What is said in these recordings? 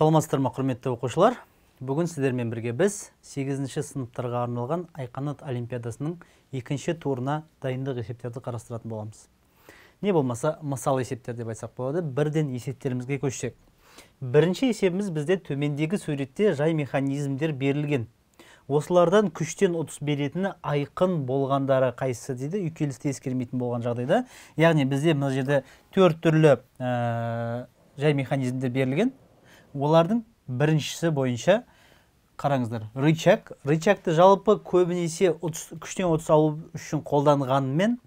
саламатсыздар ма құрметті оқушылар бүгін сіздермен бірге біз 8 сыныптарға арналған айқанат олимпиадасының екінші турына дайындық есептерді қарастыратын боламыз не болмаса мысал есептер деп айтсақ болады бірден есептерімізге көшсек бірінші есебіміз бізде төмендегі суретте жай механизмдер берілген осылардан күштен ұтыс беретіні айқын болғандары қайсысы дейді үйкелісті ескермейтін болған жағдайда яғни бізде мына жерде төрт түрлі ә, жай механизмдер берілген олардың біріншісі бойынша қараңыздар рычаг рычагты жалпы көбінесе ұтыс, күштен ұтыс алу үшін қолданғанымен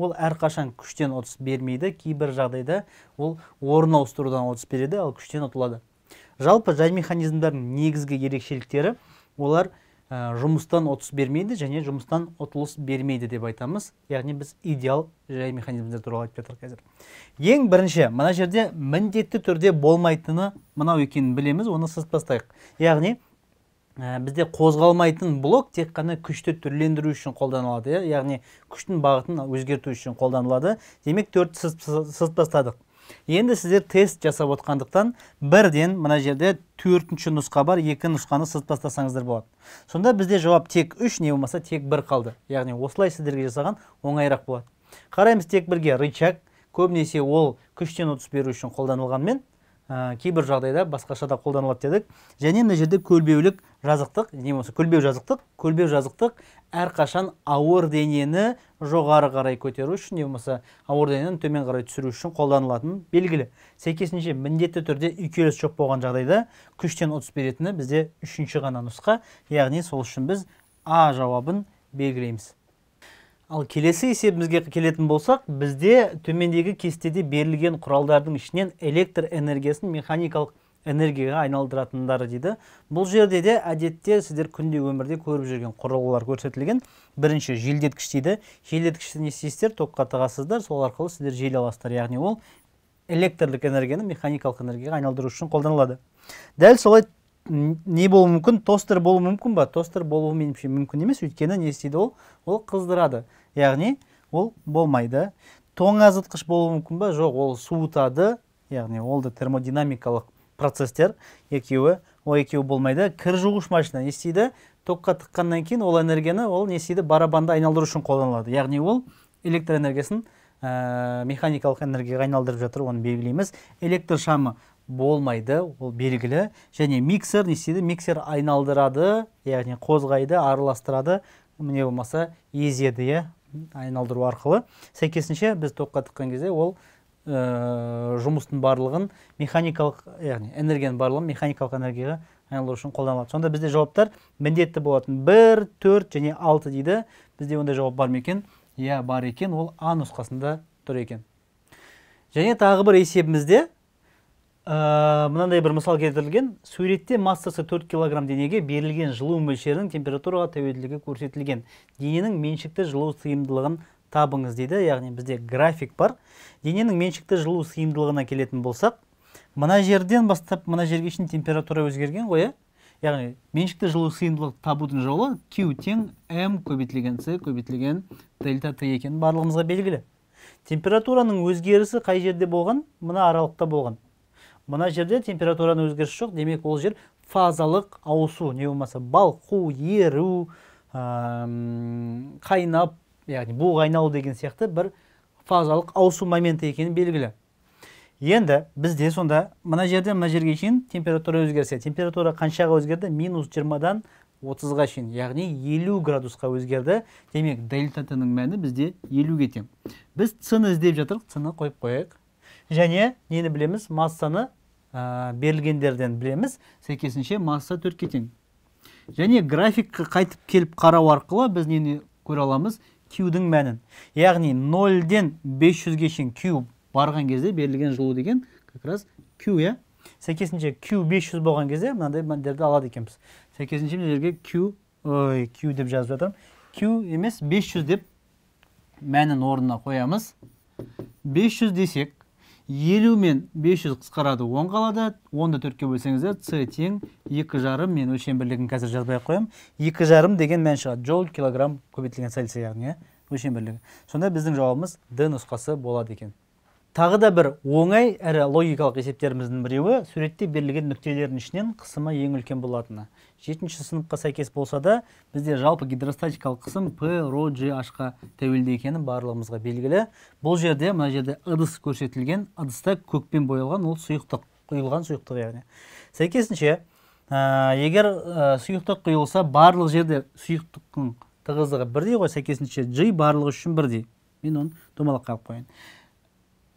ол әрқашан күштен ұтыс бермейді кейбір жағдайда ол орын ауыстырудан ұтыс береді ал күштен ұтылады жалпы жай механизмдардың негізгі ерекшеліктері олар Э, жұмыстан ұтыс бермейді және жұмыстан ұтылыс бермейді деп айтамыз яғни біз идеал жай механизмдер туралы айтып жатырмық қазір ең бірінші мына жерде міндетті түрде болмайтыны мынау екенін білеміз оны сызып тастайық яғни ә, бізде қозғалмайтын блок тек қана күшті түрлендіру үшін қолданылады иә яғни күштің бағытын өзгерту үшін қолданылады демек төрт сызып тастадық енді сіздер тест жасап отқандықтан бірден мына жерде төртінші нұсқа бар екі нұсқаны сызып тастасаңыздар болады сонда бізде жауап тек үш не болмаса тек бір қалды яғни осылай сіздерге жасаған оңайырақ болады қараймыз тек бірге рычаг көбінесе ол күштен ұтыс беру үшін қолданылғанымен ә, кейбір жағдайда басқаша да қолданылады дедік және мына жерде көлбеулік жазықтық не болмаса көлбеу жазықтық көлбеу жазықтық әрқашан ауыр денені жоғары қарай көтеру үшін не болмаса ауыр денені төмен қарай түсіру үшін қолданылатыны белгілі сәйкесінше міндетті түрде үйкеліс жоқ болған жағдайда күштен ұтыс беретіні бізде үшінші ғана нұсқа яғни сол үшін біз а жауабын белгілейміз ал келесі есебімізге келетін болсақ бізде төмендегі кестеде берілген құралдардың ішінен электр энергиясын механикалық энергияға айналдыратындары дейді бұл жерде де әдетте сіздер күнде өмірде көріп жүрген құрылғылар көрсетілген бірінші желдеткіш дейді желдеткішті не істейсіздер токқа тығасыздар сол арқылы сіздер жел аласыздар яғни ол электрлік энергияны механикалық энергияға айналдыру үшін қолданылады дәл солай не болуы мүмкін тостер болуы мүмкін ба тостер болуы меніңше мүмкін емес өйткені не істейді ол ол қыздырады яғни ол болмайды тоңазытқыш болуы мүмкін ба жоқ ол суытады яғни ол да термодинамикалық процестер. екеуі ол екеуі болмайды кір жуғыш машина не істейді токқа тыққаннан кейін ол энергияны ол не істейді барабанды айналдыру үшін қолданылады яғни ол электр энергиясын ә, э, механикалық энергияға айналдырып жатыр оны белгілейміз электр шамы болмайды ол белгілі және миксер не істейді миксер айналдырады яғни қозғайды араластырады не болмаса езеді иә айналдыру арқылы сәйкесінше біз токқа тыққан кезде ол ә, жұмыстың барлығын механикалық яғни энергияның барлығын механикалық энергияға айналдыру үшін қолданылады сонда бізде жауаптар міндетті болатын бір төрт және алты дейді бізде ондай жауап бар ма екен иә бар екен ол а нұсқасында тұр екен және тағы бір есебімізде ә, мынандай бір мысал келтірілген суретте массасы 4 килограмм денеге берілген жылу мөлшерінің температураға тәуелділігі көрсетілген дененің меншікті жылу сыйымдылығын табыңыз дейді яғни бізде график бар дененің меншікті жылу сыйымдылығына келетін болсақ мына жерден бастап мына жерге шейін температура өзгерген ғой иә яғни меншікті жылу сыйымдылығы табудың жолы q тең m көбейтілген c көбейтілген дельта т екені барлығымызға белгілі температураның өзгерісі қай жерде болған мына аралықта болған мына жерде температураның өзгерісі жоқ демек ол жер фазалық ауысу не болмаса балқу еру қайнап яғни буға айналу деген сияқты бір фазалық ауысу моменті екені белгілі енді бізде сонда мына жерден мына жерге шейін температура өзгерсе температура қаншаға өзгерді минус жиырмадан отызға шейін яғни елу градусқа өзгерді демек дельта ның мәні бізде елуге тең біз цны іздеп жатырмық цны қойып қояйық және нені білеміз массаны берілгендерден білеміз сәйкесінше масса төртке тең және графикке қайтып келіп қарау арқылы біз нені көре аламыз Q-дің мәнін яғни 0-ден 500-ге шейін q барған кезде берілген жылу деген как раз q иә сәйкесінше q 500 болған кезде мынандай мәндерді алады екенбіз сәйкесінше мына жерге q ой q деп жазып жатырмын q емес 500 деп мәнін орнына қоямыз 500 десек елу мен бес жүз қысқарады он қалады онды төртке бөлсеңіздер с тең екі жарым мен өлшем бірлігін қазір жазбай ақ қоямын екі жарым деген мән шығады жол килограмм көбейтілген сальция яғни иә өлшем бірлігі сонда біздің жауабымыз д нұсқасы болады екен тағы да бір оңай әрі логикалық есептеріміздің біреуі суретте берілген нүктелердің ішінен қысымы ең үлкен болатыны жетінші сыныпқа сәйкес болса да бізде жалпы гидростатикалық қысым P, ро g қа тәуелді екені барлығымызға белгілі бұл жерде мына жерде ыдыс көрсетілген ыдыста көкпен боялған ол сұйықтық құйылған сұйықтық яғни сәйкесінше егер сұйықтық құйылса барлық жерде сұйықтықтың тығыздығы бірдей ғой сәйкесінше g барлығы үшін бірдей мен оны домалаққа алып қояйын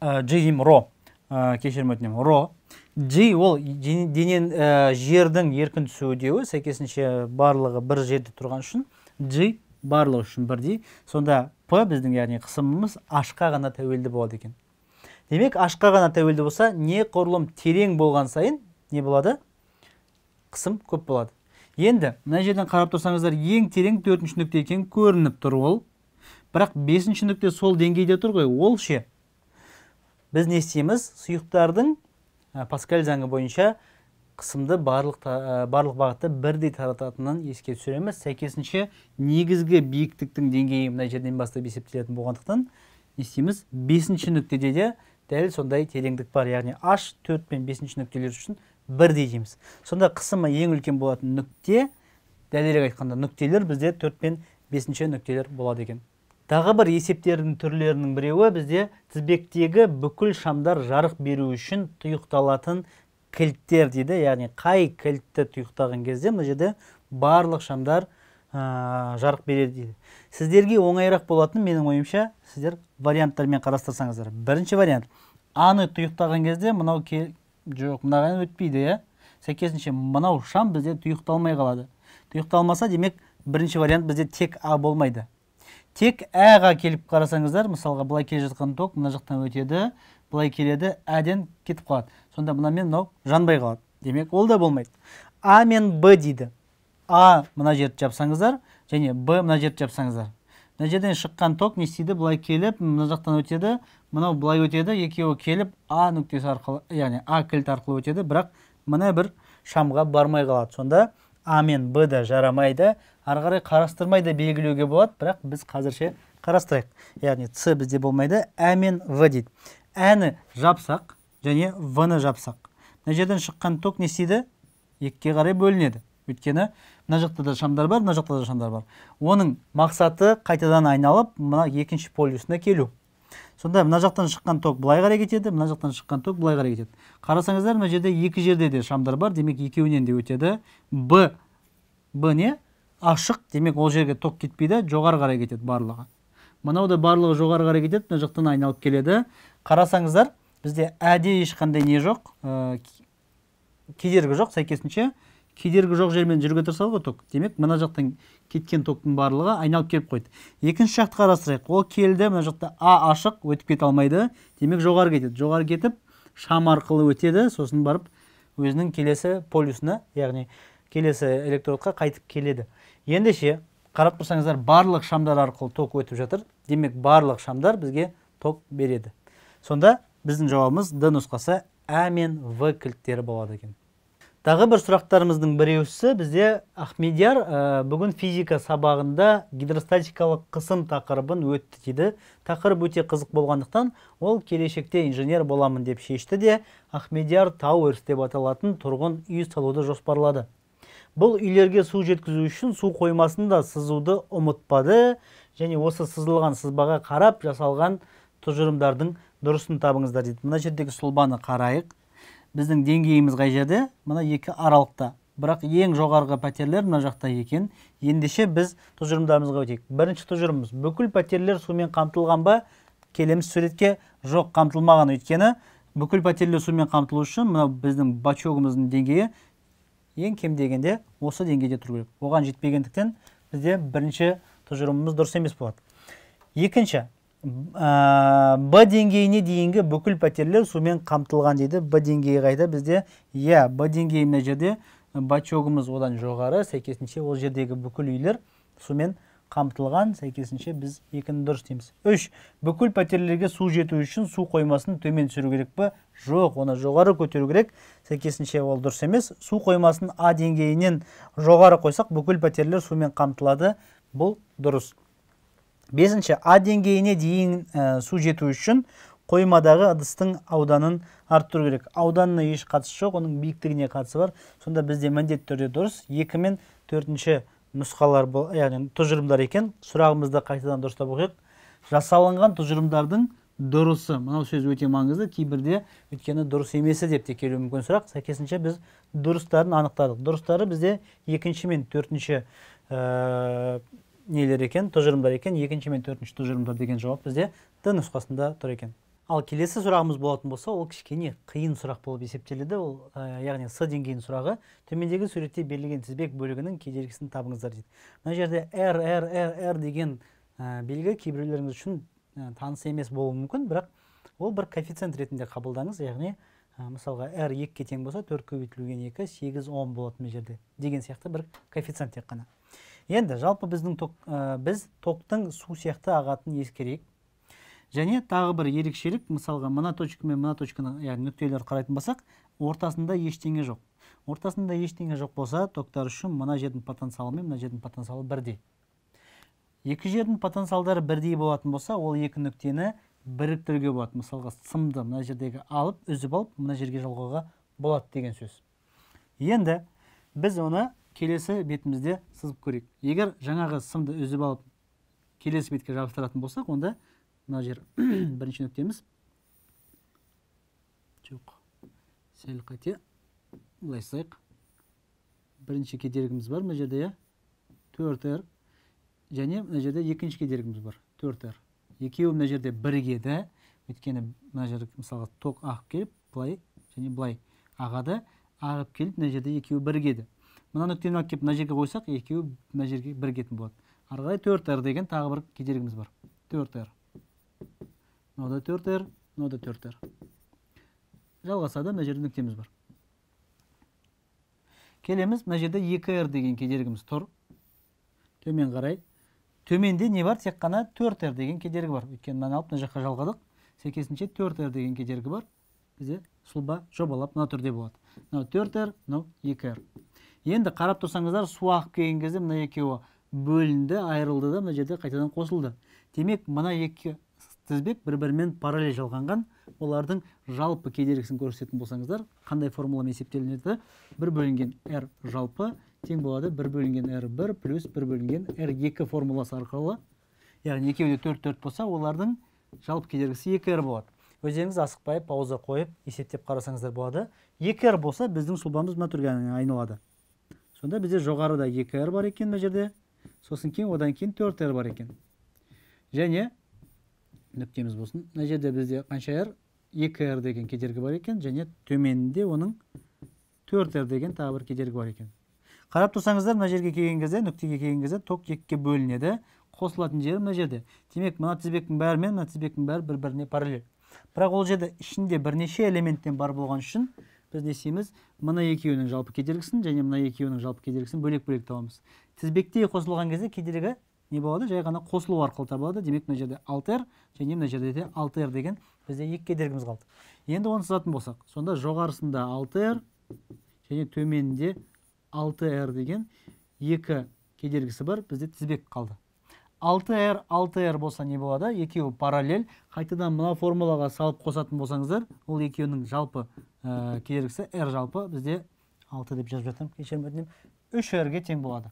Э, джим ро э, кешірім өтінемін ро джи ол денен э, жердің еркін түсуі деуі сәйкесінше барлығы бір жерде тұрған үшін джи барлығы үшін бірдей сонда п біздің яғни қысымымыз ашқа ғана тәуелді болады екен демек ашқа ғана тәуелді болса не құрылым терең болған сайын не болады қысым көп болады енді мына жерден қарап тұрсаңыздар ең терең төртінші нүкте екен көрініп тұр ол бірақ бесінші нүкте сол деңгейде тұр ғой ол ше біз не істейміз сұйықтардың ә, паскаль заңы бойынша қысымды барлық, ә, барлық бағытта бірдей тарататынын еске түсіреміз сәйкесінше негізгі биіктіктің деңгейі мына жерден бастап есептелетін болғандықтан не істейміз бесінші нүктеде де дәл сондай тереңдік бар яғни h төрт пен бесінші нүктелер үшін бірдей дейміз сонда қысымы ең үлкен болатын нүкте дәлірек айтқанда нүктелер бізде төрт пен бесінші нүктелер болады екен тағы бір есептердің түрлерінің біреуі бізде тізбектегі бүкіл шамдар жарық беру үшін тұйықталатын кілттер дейді яғни қай кілтті тұйықтаған кезде мына жерде барлық шамдар жарық береді дейді сіздерге оңайырақ болатын менің ойымша сіздер варианттармен қарастырсаңыздар бірінші вариант аны тұйықтаған кезде мынау ке... жоқ мынаған өтпейді иә сәйкесінше мынау шам бізде тұйықталмай қалады тұйықталмаса демек бірінші вариант бізде тек а болмайды тек әға келіп қарасаңыздар мысалға былай келе жатқан ток мына жақтан өтеді былай келеді әден кетіп қалады сонда мына мен мынау жанбай қалады демек ол да болмайды а мен б дейді а мына жерді жапсаңыздар және б мына жерді жапсаңыздар мына жерден шыққан ток не істейді былай келіп мына жақтан өтеді мынау былай өтеді екеуі келіп а нүктесі арқылы яғни а кілт арқылы өтеді бірақ мына бір шамға бармай қалады сонда а мен б да жарамайды ары қарай қарастырмай да белгілеуге болады бірақ біз қазірше қарастырайық яғни с бізде болмайды ә мен в дейді әні жапсақ және в ны жапсақ мына жерден шыққан ток не істейді екіге қарай бөлінеді өйткені мына жақта да шамдар бар мына жақта да шамдар бар оның мақсаты қайтадан айналып мына екінші полюсіне келу сонда мына жақтан шыққан ток былай қарай кетеді мына жақтан шыққан ток былай қарай кетеді қарасаңыздар мына жерде екі жерде де шамдар бар демек екеуінен де өтеді б б не ашық демек ол жерге ток кетпейді жоғары қарай кетеді барлығы мынау да барлығы жоғары қарай кетеді мына жақтан айналып келеді қарасаңыздар бізде әде ешқандай не жоқ ә, кедергі жоқ сәйкесінше кедергі жоқ жермен жүруге тырысады ғой ток демек мына жақтан кеткен токтың барлығы айналып келіп қойды екінші жақты қарастырайық ол келді мына жақта а ашық өтіп кете алмайды демек жоғары кетеді жоғары кетіп шам арқылы өтеді сосын барып өзінің келесі полюсына яғни келесі электродқа қайтып келеді ендеше қарап тұрсаңыздар барлық шамдар арқылы ток өтіп жатыр демек барлық шамдар бізге ток береді сонда біздің жауабымыз д нұсқасы а мен в кілттері болады екен тағы бір сұрақтарымыздың біреусі бізде ахмедияр бүгін физика сабағында гидростатикалық қысым тақырыбын өтті дейді тақырып өте қызық болғандықтан ол келешекте инженер боламын деп шешті де ахмедияр тауэрс деп аталатын тұрғын үй салуды жоспарлады бұл үйлерге су жеткізу үшін су қоймасын сызуды ұмытпады және осы сызылған сызбаға қарап жасалған тұжырымдардың дұрысын табыңыздар дейді мына жердегі сұлбаны қарайық біздің деңгейіміз қай жерде мына екі аралықта бірақ ең жоғарғы пәтерлер мына жақта екен ендеше біз тұжырымдарымызға өтейік бірінші тұжырымымыз бүкіл пәтерлер сумен қамтылған ба келеміз суретке жоқ қамтылмаған өйткені бүкіл пәтерлер сумен қамтылу үшін мынау біздің бачогымыздың деңгейі ең кем дегенде осы деңгейде тұру керек оған жетпегендіктен бізде бірінші тұжырымымыз дұрыс емес болады екінші ә, б деңгейіне дейінгі бүкіл пәтерлер сумен қамтылған дейді б деңгейі қайда бізде иә б деңгейі мына жерде э, бачогымыз одан жоғары сәйкесінше ол жердегі бүкіл үйлер сумен қамтылған сәйкесінше біз екіні дұрыс дейміз үш бүкіл пәтерлерге су жету үшін су қоймасын төмен түсіру керек пе жоқ оны жоғары көтеру керек сәйкесінше ол дұрыс емес су қоймасын а деңгейінен жоғары қойсақ бүкіл пәтерлер сумен қамтылады бұл дұрыс бесінші а деңгейіне дейін су жету үшін қоймадағы ыдыстың ауданын арттыру керек ауданына еш қатысы жоқ оның биіктігіне қатысы бар сонда бізде міндетті түрде дұрыс екі мен төртінші нұсқалар бұл яғни тұжырымдар екен сұрағымызды қайтадан дұрыстап оқиық жасалынған тұжырымдардың дұрысы мынау сөз өте маңызды кейбірде өйткені дұрыс емесі деп те келуі мүмкін сұрақ сәйкесінше біз дұрыстарын анықтадық дұрыстары бізде екінші мен төртінші нелер екен тұжырымдар екен екінші мен төртінші тұжырымдар деген жауап бізде д нұсқасында тұр екен ал келесі сұрағымыз болатын болса ол кішкене қиын сұрақ болып есептеледі ол ә, яғни с деңгейінің сұрағы төмендегі суретте берілген тізбек бөлігінің кедергісін табыңыздар дейді мына жерде р р р р деген ә, белгі кейбіреулеріңіз үшін ә, таныс емес болуы мүмкін бірақ ол бір коэффициент ретінде қабылдаңыз яғни ә, мысалға r екіге тең болса төрт көбейтілген екі сегіз он болады мына жерде деген сияқты бір коэффициент тек қана енді жалпы біздің ток, ә, біз токтың су сияқты ағатын ескерейік және тағы бір ерекшелік мысалға мына точка мен мына точканы яғни нүктелерді қарайтын болсақ ортасында ештеңе жоқ ортасында ештеңе жоқ болса токтар үшін мына жердің потенциалы мен мына жердің потенциалы бірдей екі жердің потенциалдары бірдей болатын болса ол екі нүктені біріктіруге болады мысалға сымды мына жердегі алып үзіп алып мына жерге жалғауға болады деген сөз енді біз оны келесі бетімізде сызып көрейік егер жаңағы сымды үзіп алып келесі бетке жабыстыратын болсақ онда мына жер бірінші нүктеміз жоқ сәл қате былай сызайық бірінші кедергіміз бар мына жерде иә төрт р және мына жерде екінші кедергіміз бар төрт р екеуі мына жерде бірігеді өйткені мына жер мысалға ток ағып келіп былай және былай ағады ағып келіп мына жерде екеуі бірігеді мына нүктені алып келіп мына жерге қойсақ екеуі мына жерге бірігетін болады ары қарай төрт р деген тағы бір кедергіміз бар төрт р мынау да төрт р мынау да төрт р жалғасады мына жерде нүктеміз бар келеміз мына жерде екі р деген кедергіміз тұр төмен қарай төменде не бар тек қана төрт р деген кедергі бар өйткені мынаны алып мына жаққа жалғадық сәйкесінше төрт р деген кедергі бар бізде сұлба жобалап мына түрде болады мынау төрт р мынау екі р енді қарап тұрсаңыздар су ағып келген кезде мына екеуі бөлінді айырылды да мына жерде қайтадан қосылды демек мына екі тізбек бір бірімен параллель жалғанған олардың жалпы кедергісін көрсететін болсаңыздар қандай формуламен есептелінеді бір бөлінген r жалпы тең болады бір бөлінген r бір плюс бір бөлінген r екі формуласы арқылы яғни екеуі де төрт төрт болса олардың жалпы кедергісі екі r болады өздеріңіз асықпай пауза қойып есептеп қарасаңыздар болады екі r болса біздің сұлбамыз мына түрге айналады сонда бізде жоғарыда екі р бар екен мына жерде сосын кейін одан кейін 4 р бар екен және нүктеміз болсын мына жерде бізде қанша р екі р деген кедергі бар екен және төменінде оның төрт р деген тағы бір кедергі бар екен қарап тұрсаңыздар мына жерге келген кезде нүктеге келген кезде ток екіге бөлінеді қосылатын жері мына жерде демек мына тізбектің бәрі мен мына тізбектің бәрі бір біріне параллель бірақ ол жерде ішінде бірнеше элементтен бар болған үшін біз не істейміз мына екеуінің жалпы кедергісін және мына екеуінің жалпы кедергісін бөлек бөлек табамыз тізбектей қосылған кезде кедергі не болады жай ғана қосылу арқылы табылады демек мына жерде р және мына жерде де р деген бізде екі кедергіміз қалды енді оны сызатын болсақ сонда жоғарысында р және төменінде алты р деген екі кедергісі бар бізде тізбек қалды 6R, 6R болса не болады? Екеуі параллель. Қайтадан мына формулаға салып қосатын болсаңыздар, ол екеуінің жалпы ә, кедергісі р жалпы бізде 6 деп жазып жатырмын кешірім өтінемін үш рге тең болады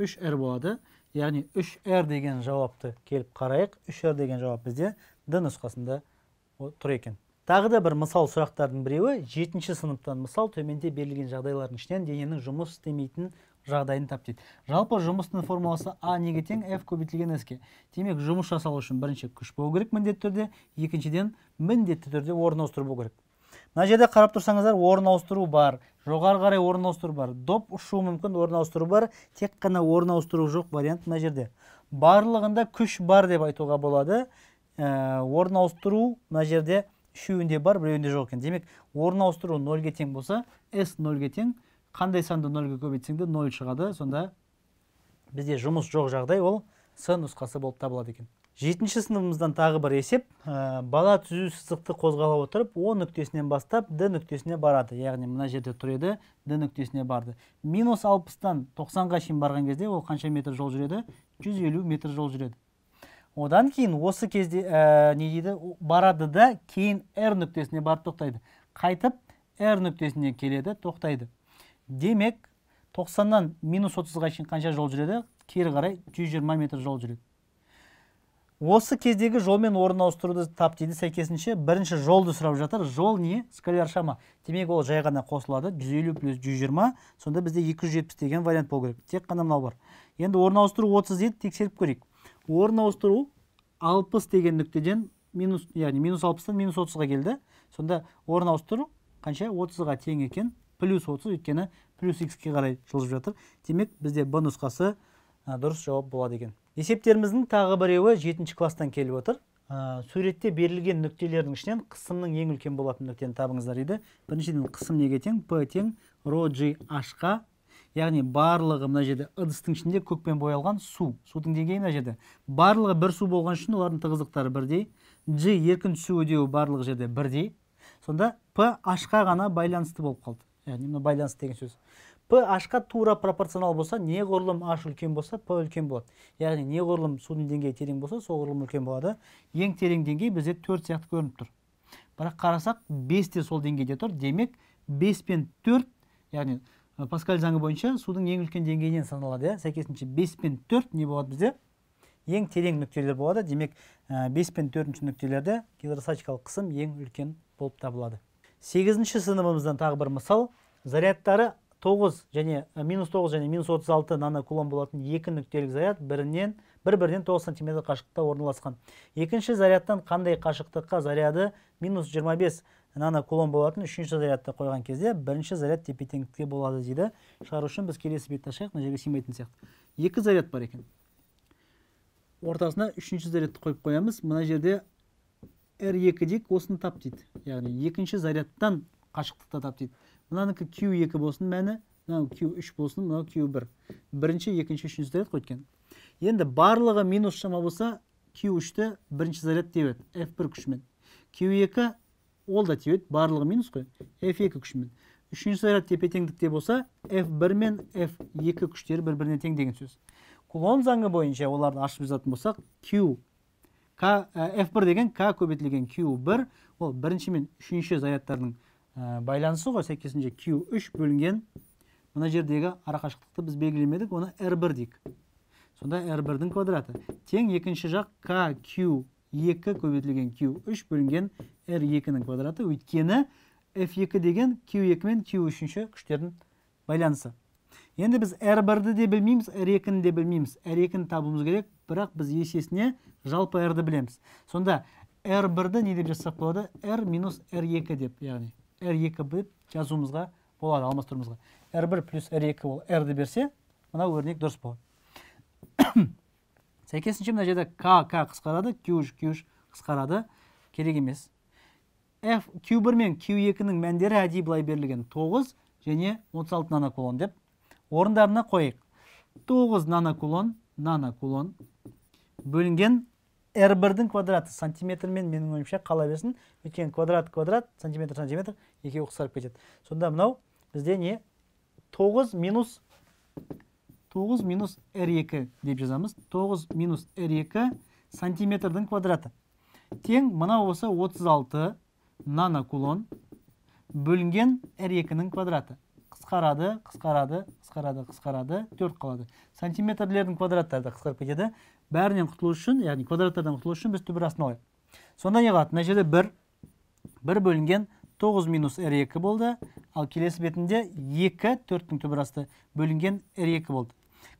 үш р болады яғни үш р деген жауапты келіп қарайық үш р деген жауап бізде д нұсқасында тұр екен тағы да бір мысал сұрақтардың біреуі жетінші сыныптан мысал төменде берілген жағдайлардың ішінен дененің жұмыс істемейтін жағдайын тап дейді жалпы жұмыстың формуласы а неге тең f көбейтілген s ке демек жұмыс жасалу үшін бірінші күш болу керек міндетті түрде екіншіден міндетті түрде орналастыру болу керек мына жерде қарап тұрсаңыздар орын ауыстыру бар жоғары қарай орын ауыстыру бар доп ұшуы мүмкін орын ауыстыру бар тек қана орын ауыстыру жоқ вариант мына жерде барлығында күш бар деп айтуға болады ә, орын ауыстыру мына жерде үшеуінде бар біреуінде жоқ екен демек орын ауыстыру нөлге тең болса с нөлге тең қандай санды нөлге көбейтсең де ноль шығады сонда бізде жұмыс жоқ жағдай ол с нұсқасы болып табылады екен жетінші сыныбымыздан тағы бір есеп э, бала түзу сызықты қозғала отырып о нүктесінен бастап д нүктесіне барады яғни мына жерде тұр еді д нүктесіне барды минус алпыстан тоқсанға шейін барған кезде ол қанша метр жол жүреді 150 метр жол жүреді одан кейін осы кезде э, не дейді барады да кейін р нүктесіне барып тоқтайды қайтып р нүктесіне келеді тоқтайды демек тоқсаннан минус отызға шейін қанша жол жүреді кері қарай 120 метр жол жүреді осы кездегі жолмен орын ауыстыруды тап дейді сәйкесінше бірінші жолды сұрап жатыр жол не скаляр шама демек ол жай ғана қосылады 150 плюс 120 сонда бізде 270 деген вариант болу керек тек қана мынау бар енді орын ауыстыру отыз дейді тексеріп көрейік орын ауыстыру алпыс деген нүктеден минус яғни минус алпыстан минус отызға келді сонда орын ауыстыру қанша 30 тең екен плюс 30 өйткені плюс икске қарай жылжып жатыр демек бізде б нұсқасы дұрыс жауап болады екен есептеріміздің тағы біреуі жетінші класстан келіп отыр ә, суретте берілген нүктелердің ішінен қысымның ең үлкен болатын нүктені табыңыздар дейді біріншіден қысым неге тең п тең ро джи ашқа қа яғни барлығы мына жерде ыдыстың ішінде көкпен боялған су судың деңгейі мына жерде барлығы бір су болған үшін олардың тығыздықтары бірдей g еркін түсу үдеуі барлық жерде бірдей сонда п ашқа ғана байланысты болып қалды яғни э, мына байланыс деген сөз п ашқа тура пропорционал болса неғұрлым аш үлкен болса п үлкен болады яғни неғұрлым судың деңгейі терең болса соғұрлым үлкен болады ең терең деңгей бізде төрт сияқты көрініп тұр бірақ қарасақ бес те сол деңгейде тұр демек бес пен төрт яғни паскаль заңы бойынша судың ең үлкен деңгейінен саналады иә сәйкесінше бес пен төрт не болады бізде ең терең нүктелер болады демек бес пен төртінші нүктелерде гидростатикалық қысым ең үлкен болып табылады сегізінші сыныбымыздан тағы бір мысал зарядтары 9 э, және минус 9 және минус 36 нанокулон болатын екі нүктелік заряд бірінен бір бірінен 9 сантиметр қашықтықта орналасқан екінші зарядтан қандай қашықтыққа заряды минус 25 нанокулон болатын үшінші зарядты қойған кезде бірінші заряд тепе теңдікте болады дейді шығару үшін біз келесі бетті ашайық мына жерге сияқты екі заряд бар екен ортасына үшінші зарядты қойып қоямыз мына жерде r екі дейік осыны тап дейді яғни екінші зарядтан қашықтықты тап дейді мынанікі q екі болсын мәні мынау q үш болсын мынау q бір бірінші екінші үшінші заряд қой өйткені енді барлығы минус шама болса q үшті бірінші заряд тебеді f бір күшімен q екі ол да тебеді барлығы минус қой f екі күшімен үшінші заряд тепе теңдікте болса f бір мен f екі күштері бір біріне тең деген сөз кулон заңы бойынша оларды ашып жазатын болсақ q к f бір деген K көбейтілген q бір ол бірінші мен үшінші зарядтардың ә, байланысы ғой сәйкесінше q 3 бөлінген мына жердегі арақашықтықты біз белгілемедік оны r1 дейік сонда r1-дің квадраты тең екінші жақ k q 2 көбейтілген q 3 бөлінген r2-нің квадраты өйткені f2 деген q2 мен q3-ші күштердің байланысы енді біз r1-ді де білмейміз r2-ні де білмейміз r2-ні табуымыз керек бірақ біз есесіне жалпы r-ді білеміз сонда r1-ді не деп жазсақ болады r r2 деп яғни r2 деп жазуымызға болады алмастыруымызға r1 плюс r2 ол r-ді берсе мына өрнек дұрыс болады сәйкесінше мына жерде к к қысқарады q q қысқарады керек емес f q1 мен q2-нің мәндері әдейі былай берілген 9 және 36 нанокулон деп орындарына қояйық 9 нанокулон нанокулон бөлінген р бірдің квадраты сантиметрмен менің ойымша қала берсін өйткені квадрат квадрат сантиметр сантиметр екеуі қысқарып кетеді сонда мынау бізде не 9 минус тоғыз минус р екі деп жазамыз 9 минус р екі сантиметрдің квадраты тең мынау осы 36 нанокулон бөлінген р екінің квадраты қысқарады қысқарады қысқарады қысқарады төрт қалады сантиметрлердің квадраттары да қысқарып кетеді бәрінен құтылу үшін яғни квадраттардан құтылу үшін біз түбірасын алайық сонда не қалады жерде бір бір бөлінген 9 минус r2 болды ал келесі бетінде 2 төрттің түбірасты бөлінген r2 болды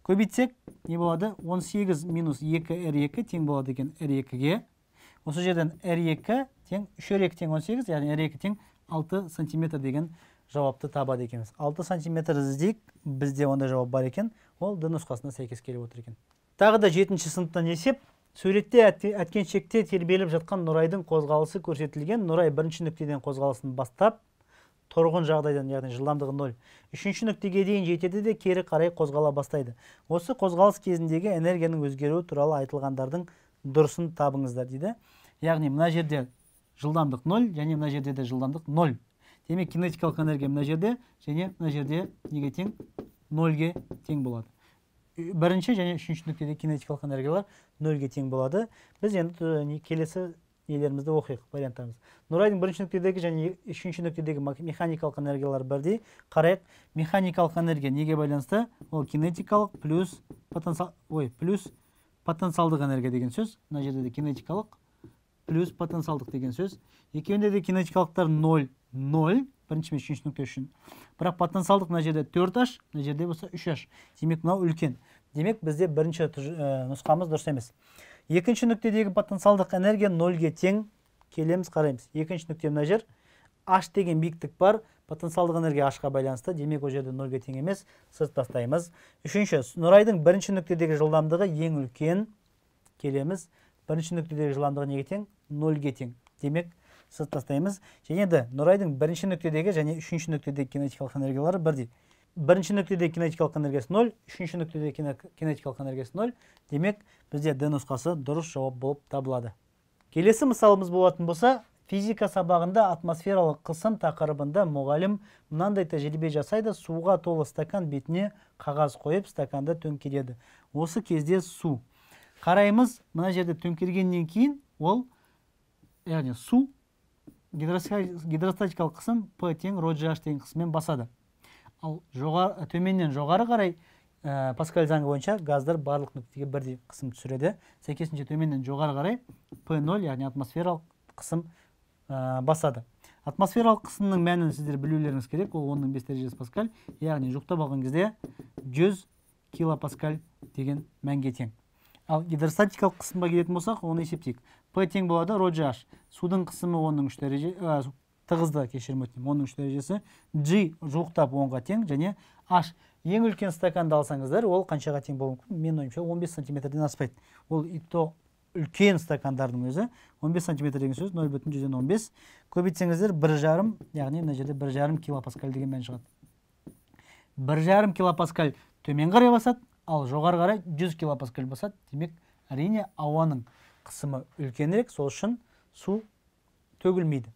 көбейтсек не болады 18 минус 2 r2 тең болады екен r2-ге осы жерден r2 тең үш р 18, яғни R2 тең алты сантиметр деген жауапты табады екенбіз 6 сантиметр іздейік бізде ондай жауап бар екен ол д нұсқасына сәйкес келіп отыр екен тағы да жетінші сыныптан есеп суретте әткеншекте тербеліп жатқан нұрайдың қозғалысы көрсетілген нұрай бірінші нүктеден қозғалысын бастап тұрғын жағдайдан яғни жылдамдығы ноль үшінші нүктеге дейін жетеді де кері қарай қозғала бастайды осы қозғалыс кезіндегі энергияның өзгеруі туралы айтылғандардың дұрысын табыңыздар дейді яғни мына жерде жылдамдық ноль және мына жерде де жылдамдық ноль демек кинетикалық энергия мына жерде және мына жерде неге тең нольге тең болады бірінші және үшінші нүктеде кинетикалық энергиялар нөлге тең болады біз енді э, келесі нелерімізді оқиық варианттарымыз нұрайдың бірінші нүктедегі және үшінші нүктедегі механикалық энергиялар бірдей қарайық механикалық энергия неге байланысты ол кинетикалық плюс потенциал ой плюс потенциалдық энергия деген сөз мына жерде де кинетикалық плюс потенциалдық деген сөз екеуінде де кинетикалықтар ноль ноль бірінші мен үшінші нүкте үшін бірақ потенциалдық мына жерде төрт аш мына жерде болса үш h демек мынау үлкен демек бізде бірінші э, нұсқамыз дұрыс емес екінші нүктедегі потенциалдық энергия нөлге тең келеміз қараймыз екінші нүкте мына жер аш деген биіктік бар потенциалдық энергия ашқа байланысты демек ол жерде нөлге тең емес сызып тастаймыз үшінші нұрайдың бірінші нүктедегі жылдамдығы ең үлкен келеміз бірінші нүктедегі жылдамдығы неге тең нөлге тең демек сызып тастаймыз және де нұрайдың бірінші нүктедегі және үшінші нүктедегі кинетикалық энергиялары бірдей бірінші нүктедегі кинетикалық энергиясы ноль үшінші нүктедегі кинетикалық энергиясы ноль демек бізде д нұсқасы дұрыс жауап болып табылады келесі мысалымыз болатын болса физика сабағында атмосфералық қысым тақырыбында мұғалім мынандай тәжірибе жасайды суға толы стакан бетіне қағаз қойып стаканды төңкереді осы кезде су қараймыз мына жерде төңкергеннен кейін ол яғни су гидростатикалық қысым p тең ро gh деген қысыммен басады ал жоғары төменнен жоғары қарай ә, паскаль заңы бойынша газдар барлық нүктеге бірдей қысым түсіреді сәйкесінше төменнен жоғары қарай p 0 яғни атмосфералық қысым ә, басады атмосфералық қысымның мәнін сіздер білулеріңіз керек ол оның бес дәрежесі паскаль яғни жұқтап алған кезде 100 килопаскаль деген мәнге тең ал гидростатикалық қысымға келетін болсақ оны есептейік п тең болады роджаш судың қысымы оның үш дәреже ә, тығызды кешірім өтінемін оның үш дәрежесі g жуықтап онға тең және h ең үлкен стаканды алсаңыздар ол қаншаға тең болуы мүмкін менің ойымша 15 сантиметрден аспайды ол то үлкен стакандардың өзі 15 сантиметр деген сөз нөл бүтін жүзден он бес көбейтсеңіздер бір жарым яғни мына жерде бір жарым килопаскаль деген мән шығады бір жарым килопаскаль төмен қарай басады ал жоғары қарай 100 килопаскаль басады демек әрине ауаның қысымы үлкенірек сол үшін су төгілмейді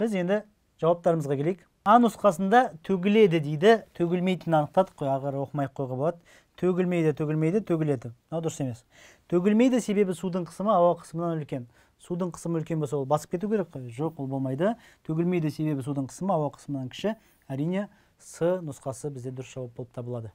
біз енді жауаптарымызға келейік а нұсқасында төгіледі дейді төгілмейтінін анықтадық қой ары оқымай ақ қоюға болады төгілмейді төгілмейді төгіледі мынау дұрыс емес төгілмейді себебі судың қысымы ауа қысымынан үлкен судың қысымы үлкен болса ол басып кету керек қой жоқ ол болмайды төгілмейді себебі судың қысымы ауа қысымынан кіші әрине с нұсқасы бізде дұрыс жауап болып табылады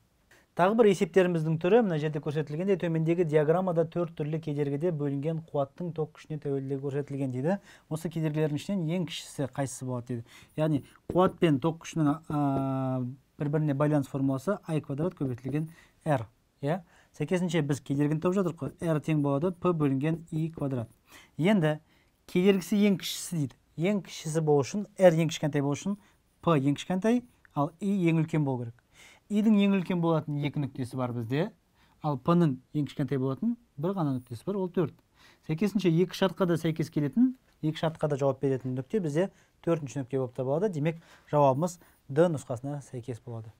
тағы бір есептеріміздің түрі мына жерде көрсетілгендей төмендегі диаграммада төрт түрлі кедергіде бөлінген қуаттың ток күшіне тәуелділігі көрсетілген дейді осы кедергілердің ішінен ең кішісі қайсысы болады дейді яғни қуат пен ток күшінің ә, бір біріне байланыс формуласы а квадрат көбейтілген r иә сәйкесінше біз кедергіні тауып жатырмық қой р тең болады p бөлінген и квадрат енді кедергісі ең кішісі дейді ең кішісі болу үшін р ең кішкентай болу үшін п ең кішкентай ал и ең үлкен болу керек идің ең үлкен болатын екі нүктесі бар бізде ал п ның ең кішкентай болатын бір ғана нүктесі бар ол төрт сәйкесінше екі шартқа да сәйкес келетін екі шартқа да жауап беретін нүкте бізде төртінші нүкте болып табылады демек жауабымыз д нұсқасына сәйкес болады